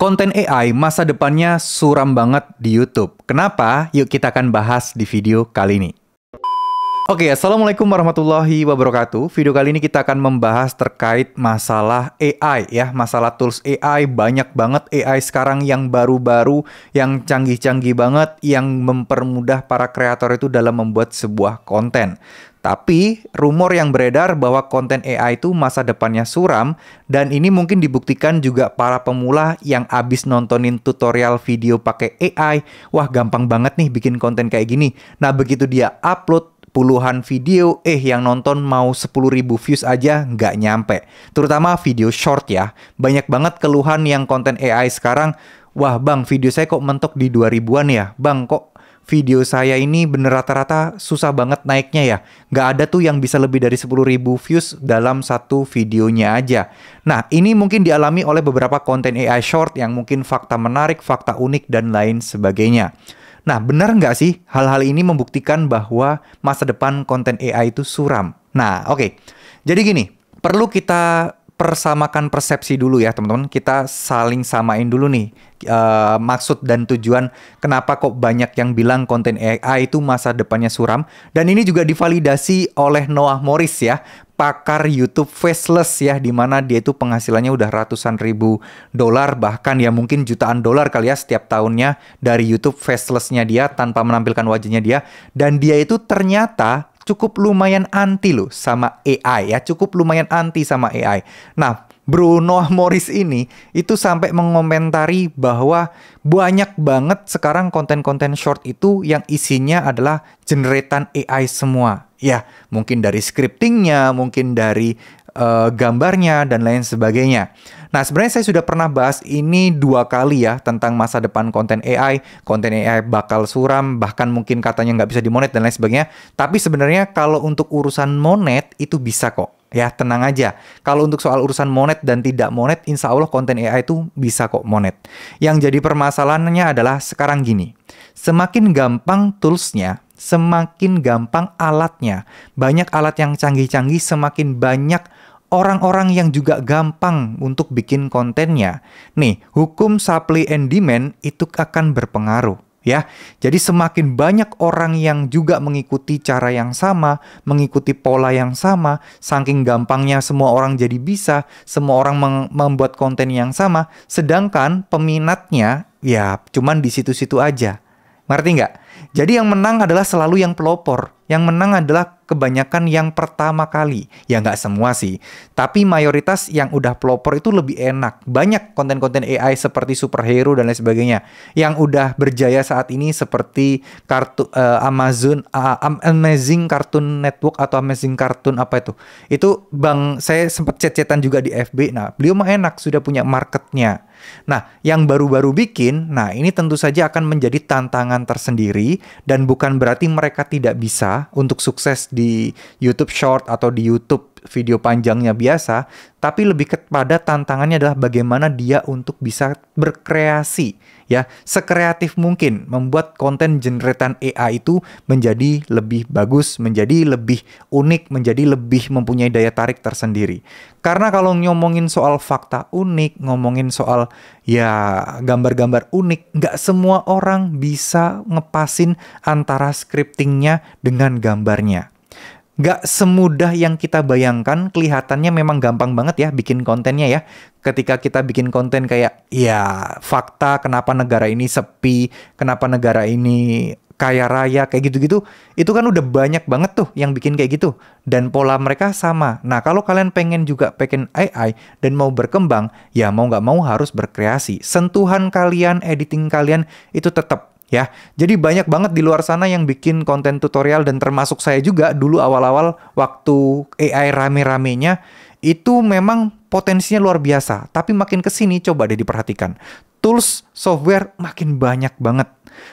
konten AI masa depannya suram banget di YouTube. Kenapa? Yuk kita akan bahas di video kali ini. Oke, okay, Assalamualaikum warahmatullahi wabarakatuh. Video kali ini kita akan membahas terkait masalah AI ya, masalah tools AI. Banyak banget AI sekarang yang baru-baru, yang canggih-canggih banget, yang mempermudah para kreator itu dalam membuat sebuah konten. Tapi rumor yang beredar bahwa konten AI itu masa depannya suram dan ini mungkin dibuktikan juga para pemula yang abis nontonin tutorial video pakai AI, wah gampang banget nih bikin konten kayak gini. Nah begitu dia upload puluhan video, eh yang nonton mau 10 ribu views aja nggak nyampe. Terutama video short ya, banyak banget keluhan yang konten AI sekarang, wah bang video saya kok mentok di 2000-an ya, bang kok video saya ini bener rata-rata susah banget naiknya ya. Nggak ada tuh yang bisa lebih dari 10 ribu views dalam satu videonya aja. Nah, ini mungkin dialami oleh beberapa konten AI short yang mungkin fakta menarik, fakta unik, dan lain sebagainya. Nah, benar nggak sih hal-hal ini membuktikan bahwa masa depan konten AI itu suram? Nah, oke. Okay. Jadi gini, perlu kita persamakan persepsi dulu ya teman-teman. Kita saling samain dulu nih uh, maksud dan tujuan kenapa kok banyak yang bilang konten AI itu masa depannya suram. Dan ini juga divalidasi oleh Noah Morris ya, pakar YouTube faceless ya, di mana dia itu penghasilannya udah ratusan ribu dolar bahkan ya mungkin jutaan dolar kali ya setiap tahunnya dari YouTube facelessnya dia tanpa menampilkan wajahnya dia. Dan dia itu ternyata cukup lumayan anti loh sama AI ya, cukup lumayan anti sama AI. Nah, Bruno Morris ini itu sampai mengomentari bahwa banyak banget sekarang konten-konten short itu yang isinya adalah generetan AI semua. Ya, mungkin dari scriptingnya, mungkin dari uh, gambarnya dan lain sebagainya. Nah, sebenarnya saya sudah pernah bahas ini dua kali ya tentang masa depan konten AI, konten AI bakal suram, bahkan mungkin katanya nggak bisa dimonet dan lain sebagainya. Tapi sebenarnya kalau untuk urusan monet itu bisa kok. Ya tenang aja, kalau untuk soal urusan monet dan tidak monet, insya Allah konten AI itu bisa kok monet. Yang jadi permasalahannya adalah sekarang gini, semakin gampang toolsnya, semakin gampang alatnya. Banyak alat yang canggih-canggih, semakin banyak orang-orang yang juga gampang untuk bikin kontennya. Nih, hukum supply and demand itu akan berpengaruh ya. Jadi semakin banyak orang yang juga mengikuti cara yang sama, mengikuti pola yang sama, saking gampangnya semua orang jadi bisa, semua orang membuat konten yang sama, sedangkan peminatnya ya cuman di situ-situ aja. Ngerti nggak? Jadi yang menang adalah selalu yang pelopor, yang menang adalah kebanyakan yang pertama kali. Ya nggak semua sih, tapi mayoritas yang udah pelopor itu lebih enak. Banyak konten-konten AI seperti superhero dan lain sebagainya yang udah berjaya saat ini seperti kartu uh, Amazon uh, Amazing Cartoon Network atau Amazing Cartoon apa itu. Itu Bang saya sempat cecetan juga di FB. Nah, beliau mah enak sudah punya marketnya Nah, yang baru-baru bikin, nah ini tentu saja akan menjadi tantangan tersendiri dan bukan berarti mereka tidak bisa untuk sukses di YouTube Short atau di YouTube video panjangnya biasa, tapi lebih kepada tantangannya adalah bagaimana dia untuk bisa berkreasi ya, sekreatif mungkin membuat konten generatan AI itu menjadi lebih bagus, menjadi lebih unik, menjadi lebih mempunyai daya tarik tersendiri. Karena kalau ngomongin soal fakta unik, ngomongin soal ya gambar-gambar unik, nggak semua orang bisa ngepasin antara scriptingnya dengan gambarnya. Gak semudah yang kita bayangkan. Kelihatannya memang gampang banget ya bikin kontennya ya. Ketika kita bikin konten kayak ya fakta kenapa negara ini sepi, kenapa negara ini kaya raya kayak gitu-gitu, itu kan udah banyak banget tuh yang bikin kayak gitu dan pola mereka sama. Nah kalau kalian pengen juga pengen AI dan mau berkembang, ya mau nggak mau harus berkreasi. Sentuhan kalian, editing kalian itu tetap ya. Jadi banyak banget di luar sana yang bikin konten tutorial dan termasuk saya juga dulu awal-awal waktu AI rame-ramenya itu memang potensinya luar biasa. Tapi makin kesini coba deh diperhatikan. Tools, software makin banyak banget.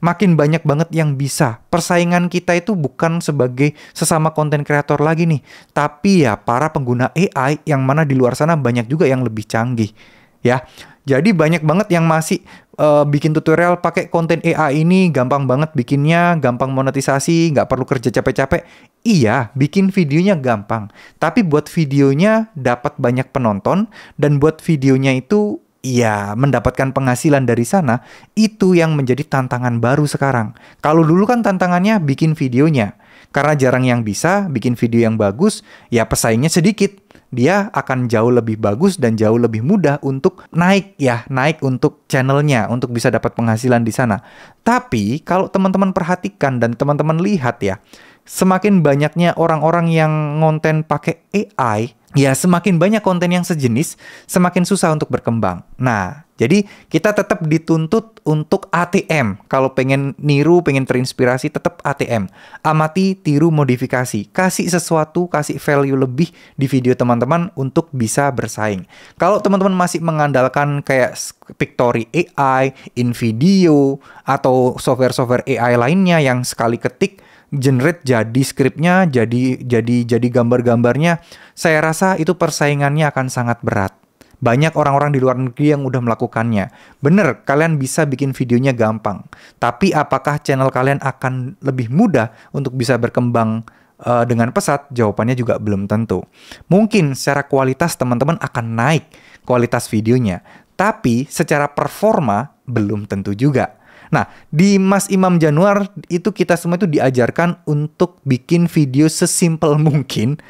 Makin banyak banget yang bisa. Persaingan kita itu bukan sebagai sesama konten kreator lagi nih. Tapi ya para pengguna AI yang mana di luar sana banyak juga yang lebih canggih. Ya, jadi banyak banget yang masih uh, bikin tutorial pakai konten AI ini gampang banget bikinnya, gampang monetisasi, nggak perlu kerja capek-capek. Iya, bikin videonya gampang. Tapi buat videonya dapat banyak penonton dan buat videonya itu ya mendapatkan penghasilan dari sana itu yang menjadi tantangan baru sekarang. Kalau dulu kan tantangannya bikin videonya. Karena jarang yang bisa bikin video yang bagus, ya pesaingnya sedikit dia akan jauh lebih bagus dan jauh lebih mudah untuk naik ya, naik untuk channelnya, untuk bisa dapat penghasilan di sana. Tapi kalau teman-teman perhatikan dan teman-teman lihat ya, semakin banyaknya orang-orang yang ngonten pakai AI, ya semakin banyak konten yang sejenis, semakin susah untuk berkembang. Nah, jadi kita tetap dituntut untuk ATM. Kalau pengen niru, pengen terinspirasi, tetap ATM. Amati, tiru, modifikasi. Kasih sesuatu, kasih value lebih di video teman-teman untuk bisa bersaing. Kalau teman-teman masih mengandalkan kayak Pictory AI, InVideo, atau software-software AI lainnya yang sekali ketik generate jadi skripnya, jadi jadi jadi gambar-gambarnya, saya rasa itu persaingannya akan sangat berat. Banyak orang-orang di luar negeri yang udah melakukannya. Bener, kalian bisa bikin videonya gampang. Tapi apakah channel kalian akan lebih mudah untuk bisa berkembang uh, dengan pesat? Jawabannya juga belum tentu. Mungkin secara kualitas teman-teman akan naik kualitas videonya. Tapi secara performa belum tentu juga. Nah, di Mas Imam Januar itu kita semua itu diajarkan untuk bikin video sesimpel mungkin,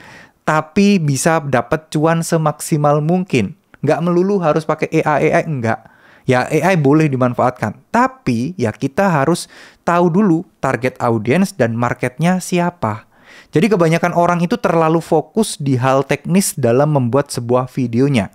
tapi bisa dapat cuan semaksimal mungkin. Nggak melulu harus pakai AI, AI enggak. Ya AI boleh dimanfaatkan, tapi ya kita harus tahu dulu target audiens dan marketnya siapa. Jadi kebanyakan orang itu terlalu fokus di hal teknis dalam membuat sebuah videonya.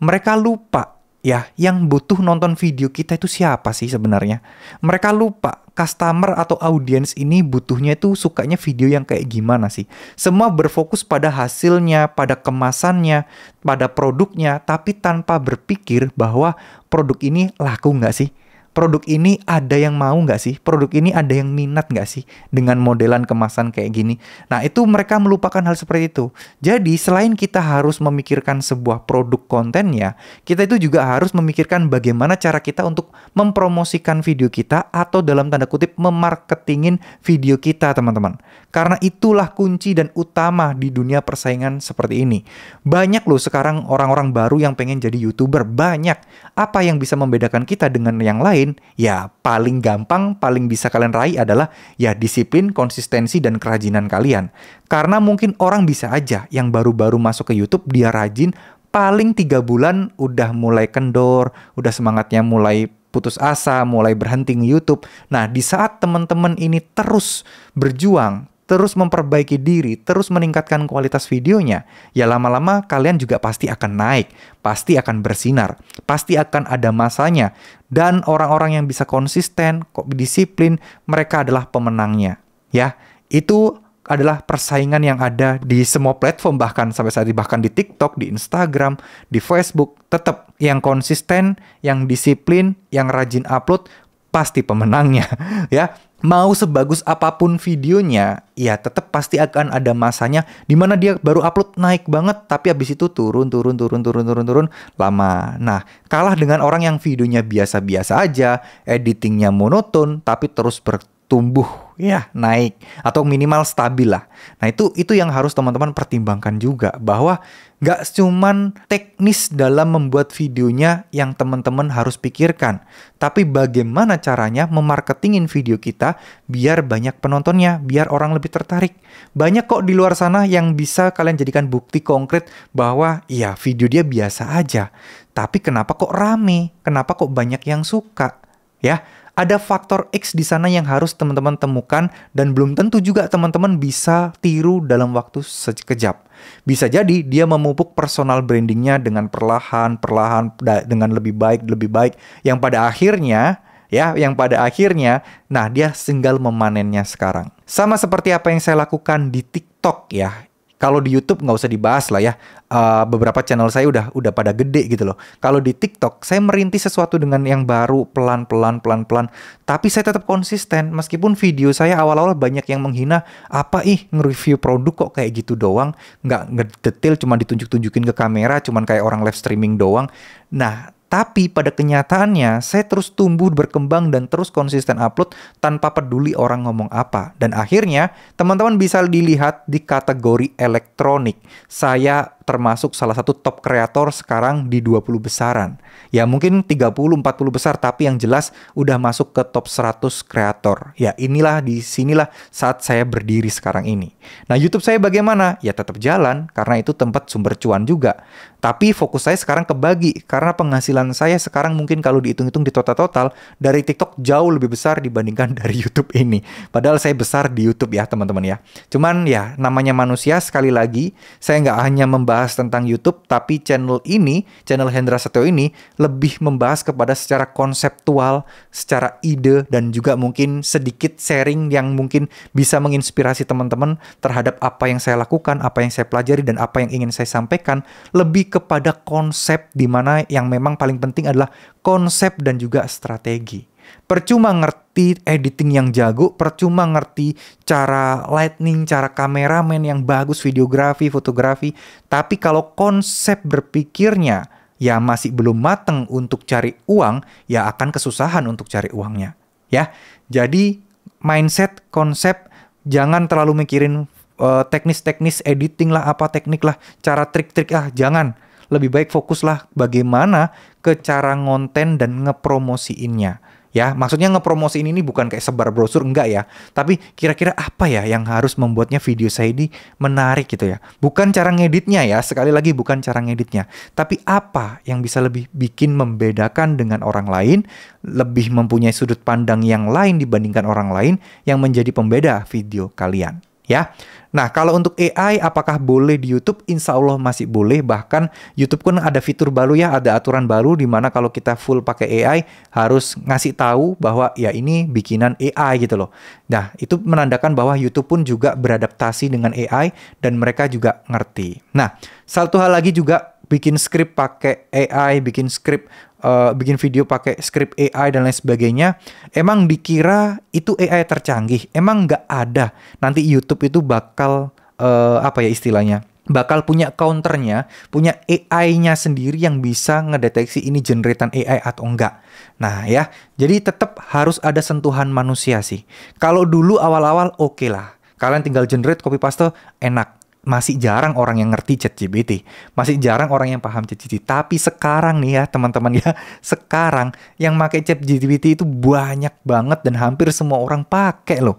Mereka lupa ya yang butuh nonton video kita itu siapa sih sebenarnya? Mereka lupa customer atau audiens ini butuhnya itu sukanya video yang kayak gimana sih? Semua berfokus pada hasilnya, pada kemasannya, pada produknya, tapi tanpa berpikir bahwa produk ini laku nggak sih? produk ini ada yang mau nggak sih? Produk ini ada yang minat nggak sih dengan modelan kemasan kayak gini? Nah itu mereka melupakan hal seperti itu. Jadi selain kita harus memikirkan sebuah produk kontennya, kita itu juga harus memikirkan bagaimana cara kita untuk mempromosikan video kita atau dalam tanda kutip memarketingin video kita teman-teman. Karena itulah kunci dan utama di dunia persaingan seperti ini. Banyak loh sekarang orang-orang baru yang pengen jadi YouTuber, banyak. Apa yang bisa membedakan kita dengan yang lain? Ya, paling gampang, paling bisa kalian raih adalah ya disiplin, konsistensi, dan kerajinan kalian. Karena mungkin orang bisa aja yang baru-baru masuk ke YouTube, dia rajin, paling tiga bulan udah mulai kendor, udah semangatnya mulai putus asa, mulai berhenti YouTube. Nah, di saat teman-teman ini terus berjuang, terus memperbaiki diri, terus meningkatkan kualitas videonya, ya lama-lama kalian juga pasti akan naik, pasti akan bersinar, pasti akan ada masanya. Dan orang-orang yang bisa konsisten, disiplin, mereka adalah pemenangnya. Ya, itu adalah persaingan yang ada di semua platform bahkan sampai saat ini bahkan di TikTok, di Instagram, di Facebook tetap yang konsisten, yang disiplin, yang rajin upload pasti pemenangnya ya mau sebagus apapun videonya, ya tetap pasti akan ada masanya di mana dia baru upload naik banget, tapi habis itu turun, turun, turun, turun, turun, turun, lama. Nah, kalah dengan orang yang videonya biasa-biasa aja, editingnya monoton, tapi terus bertumbuh ya naik atau minimal stabil lah. Nah itu itu yang harus teman-teman pertimbangkan juga bahwa nggak cuma teknis dalam membuat videonya yang teman-teman harus pikirkan, tapi bagaimana caranya memarketingin video kita biar banyak penontonnya, biar orang lebih tertarik. Banyak kok di luar sana yang bisa kalian jadikan bukti konkret bahwa ya video dia biasa aja, tapi kenapa kok rame, kenapa kok banyak yang suka, ya ada faktor X di sana yang harus teman-teman temukan dan belum tentu juga teman-teman bisa tiru dalam waktu sekejap. Bisa jadi dia memupuk personal brandingnya dengan perlahan, perlahan, dengan lebih baik, lebih baik, yang pada akhirnya ya yang pada akhirnya nah dia tinggal memanennya sekarang sama seperti apa yang saya lakukan di TikTok ya kalau di YouTube nggak usah dibahas lah ya. Uh, beberapa channel saya udah udah pada gede gitu loh. Kalau di TikTok saya merintis sesuatu dengan yang baru pelan-pelan pelan-pelan. Tapi saya tetap konsisten meskipun video saya awal-awal banyak yang menghina. Apa ih nge-review produk kok kayak gitu doang? Nggak ngedetail cuma ditunjuk-tunjukin ke kamera, cuman kayak orang live streaming doang. Nah tapi pada kenyataannya saya terus tumbuh berkembang dan terus konsisten upload tanpa peduli orang ngomong apa. Dan akhirnya teman-teman bisa dilihat di kategori elektronik. Saya termasuk salah satu top kreator sekarang di 20 besaran. Ya mungkin 30 40 besar tapi yang jelas udah masuk ke top 100 kreator. Ya inilah disinilah saat saya berdiri sekarang ini. Nah, YouTube saya bagaimana? Ya tetap jalan karena itu tempat sumber cuan juga. Tapi fokus saya sekarang kebagi karena penghasilan saya sekarang mungkin kalau dihitung-hitung di total-total dari TikTok jauh lebih besar dibandingkan dari YouTube ini. Padahal saya besar di YouTube ya, teman-teman ya. Cuman ya namanya manusia sekali lagi, saya nggak hanya membahas membahas tentang YouTube, tapi channel ini, channel Hendra Setio ini lebih membahas kepada secara konseptual, secara ide dan juga mungkin sedikit sharing yang mungkin bisa menginspirasi teman-teman terhadap apa yang saya lakukan, apa yang saya pelajari dan apa yang ingin saya sampaikan, lebih kepada konsep di mana yang memang paling penting adalah konsep dan juga strategi. Percuma ngerti editing yang jago, percuma ngerti cara lightning, cara kameramen yang bagus, videografi, fotografi. Tapi kalau konsep berpikirnya ya masih belum mateng untuk cari uang, ya akan kesusahan untuk cari uangnya. Ya, jadi mindset, konsep, jangan terlalu mikirin eh, teknis-teknis uh, editing lah, apa teknik lah, cara trik-trik lah, jangan lebih baik fokuslah bagaimana ke cara ngonten dan ngepromosiinnya ya maksudnya ngepromosiin ini bukan kayak sebar brosur enggak ya tapi kira-kira apa ya yang harus membuatnya video saya ini menarik gitu ya bukan cara ngeditnya ya sekali lagi bukan cara ngeditnya tapi apa yang bisa lebih bikin membedakan dengan orang lain lebih mempunyai sudut pandang yang lain dibandingkan orang lain yang menjadi pembeda video kalian ya Nah, kalau untuk AI apakah boleh di YouTube? Insya Allah masih boleh. Bahkan YouTube pun kan ada fitur baru ya, ada aturan baru di mana kalau kita full pakai AI harus ngasih tahu bahwa ya ini bikinan AI gitu loh. Nah, itu menandakan bahwa YouTube pun juga beradaptasi dengan AI dan mereka juga ngerti. Nah, satu hal lagi juga bikin script pakai AI, bikin script uh, bikin video pakai script AI dan lain sebagainya, emang dikira itu AI tercanggih, emang nggak ada. Nanti YouTube itu bakal uh, apa ya istilahnya? bakal punya counternya, punya AI-nya sendiri yang bisa ngedeteksi ini generetan AI atau enggak. Nah ya, jadi tetap harus ada sentuhan manusia sih. Kalau dulu awal-awal oke okay lah, kalian tinggal generate copy paste enak masih jarang orang yang ngerti ChatGPT, masih jarang orang yang paham ChatGPT. Tapi sekarang nih ya teman-teman ya, sekarang yang pakai ChatGPT itu banyak banget dan hampir semua orang pakai loh.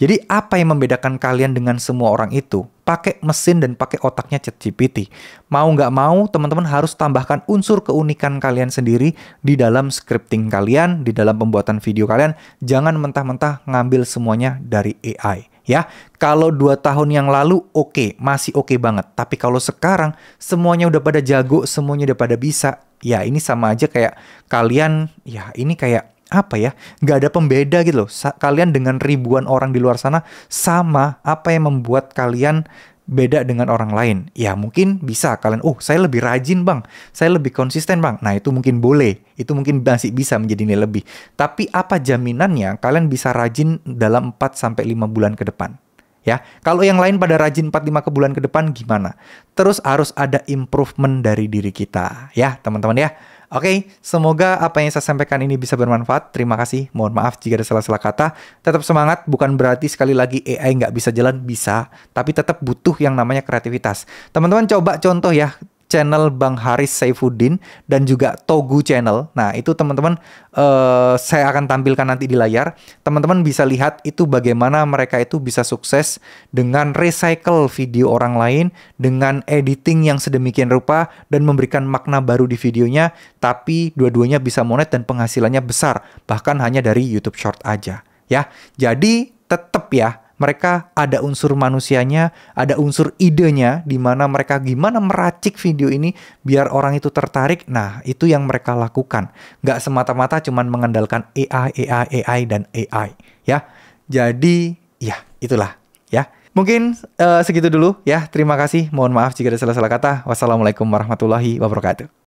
Jadi apa yang membedakan kalian dengan semua orang itu? Pakai mesin dan pakai otaknya ChatGPT. Mau nggak mau, teman-teman harus tambahkan unsur keunikan kalian sendiri di dalam scripting kalian, di dalam pembuatan video kalian. Jangan mentah-mentah ngambil semuanya dari AI ya. Kalau dua tahun yang lalu oke, okay, masih oke okay banget. Tapi kalau sekarang semuanya udah pada jago, semuanya udah pada bisa. Ya ini sama aja kayak kalian, ya ini kayak apa ya, Gak ada pembeda gitu loh. kalian dengan ribuan orang di luar sana sama apa yang membuat kalian beda dengan orang lain. Ya mungkin bisa kalian, oh saya lebih rajin bang, saya lebih konsisten bang. Nah itu mungkin boleh, itu mungkin masih bisa menjadi nilai lebih. Tapi apa jaminannya kalian bisa rajin dalam 4-5 bulan ke depan? Ya, kalau yang lain pada rajin 4-5 ke bulan ke depan gimana? Terus harus ada improvement dari diri kita, ya teman-teman ya. Oke, okay, semoga apa yang saya sampaikan ini bisa bermanfaat. Terima kasih. Mohon maaf jika ada salah-salah kata. Tetap semangat, bukan berarti sekali lagi AI nggak bisa jalan, bisa. Tapi tetap butuh yang namanya kreativitas. Teman-teman coba contoh ya, channel Bang Haris Saifuddin dan juga Togu channel. Nah, itu teman-teman uh, saya akan tampilkan nanti di layar. Teman-teman bisa lihat itu bagaimana mereka itu bisa sukses dengan recycle video orang lain dengan editing yang sedemikian rupa dan memberikan makna baru di videonya, tapi dua-duanya bisa monet dan penghasilannya besar, bahkan hanya dari YouTube Short aja, ya. Jadi tetap ya mereka ada unsur manusianya, ada unsur idenya di mana mereka gimana meracik video ini biar orang itu tertarik. Nah, itu yang mereka lakukan. Nggak semata-mata cuman mengandalkan AI, AI, AI dan AI, ya. Jadi, ya, itulah, ya. Mungkin uh, segitu dulu ya. Terima kasih. Mohon maaf jika ada salah-salah kata. Wassalamualaikum warahmatullahi wabarakatuh.